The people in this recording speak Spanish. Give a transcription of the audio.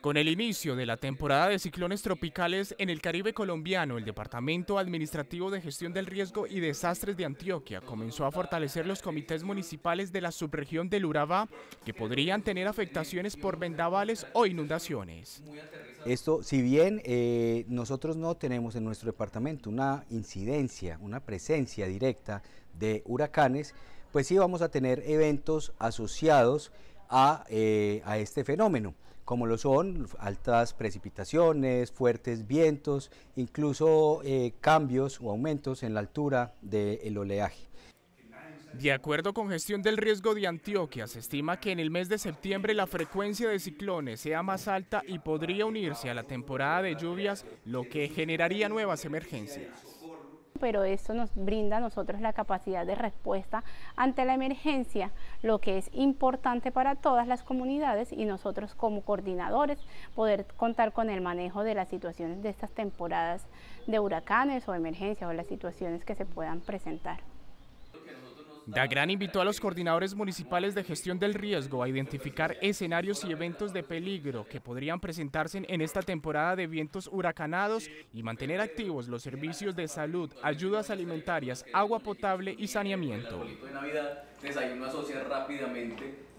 Con el inicio de la temporada de ciclones tropicales en el Caribe colombiano, el Departamento Administrativo de Gestión del Riesgo y Desastres de Antioquia comenzó a fortalecer los comités municipales de la subregión del Urabá que podrían tener afectaciones por vendavales o inundaciones. Esto, si bien eh, nosotros no tenemos en nuestro departamento una incidencia, una presencia directa de huracanes, pues sí vamos a tener eventos asociados eh, a, este fenómeno, como lo son altas precipitaciones, fuertes vientos, incluso eh, cambios o aumentos en la altura del oleaje. De acuerdo con Gestión del Riesgo de Antioquia, se estima que en el mes de septiembre la frecuencia de ciclones sea más alta y podría unirse a la temporada de lluvias, lo que generaría nuevas emergencias pero esto nos brinda a nosotros la capacidad de respuesta ante la emergencia, lo que es importante para todas las comunidades y nosotros como coordinadores poder contar con el manejo de las situaciones de estas temporadas de huracanes o emergencias o las situaciones que se puedan presentar. Dagrán invitó a los coordinadores municipales de gestión del riesgo a identificar escenarios y eventos de peligro que podrían presentarse en esta temporada de vientos huracanados y mantener activos los servicios de salud, ayudas alimentarias, agua potable y saneamiento. rápidamente